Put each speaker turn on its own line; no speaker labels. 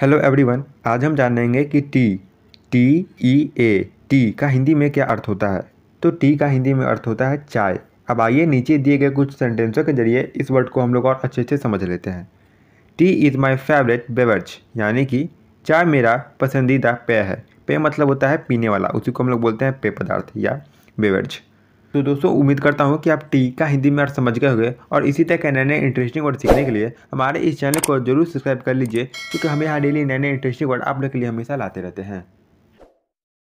hello everyone आज हम जानेंगे कि T T E A T का हिंदी में क्या अर्थ होता है तो टी का हिंदी में अर्थ होता है चाय अब आइए नीचे दिए गए कुछ सेंटेंसों के जरिए इस वर्ड को हम लोग और अच्छे से समझ लेते हैं tea is my favourite beverage यानी कि चाय मेरा पसंदीदा पेय है पेय मतलब होता है पीने वाला उसी को हम लोग बोलते हैं पेय पदार्थ या बेवर्ज तो दोस्तों उम्मीद करता हूँ कि आप टी का हिंदी में अर्थ समझ गए होंगे और इसी तरह के नए नए इंटरेस्टिंग वर्ड सीखने के लिए हमारे इस चैनल को जरूर सब्सक्राइब कर लीजिए क्योंकि हम यहाँ डेली नए नए इंटरेस्टिंग वर्ड आप लोग के लिए हमेशा लाते रहते हैं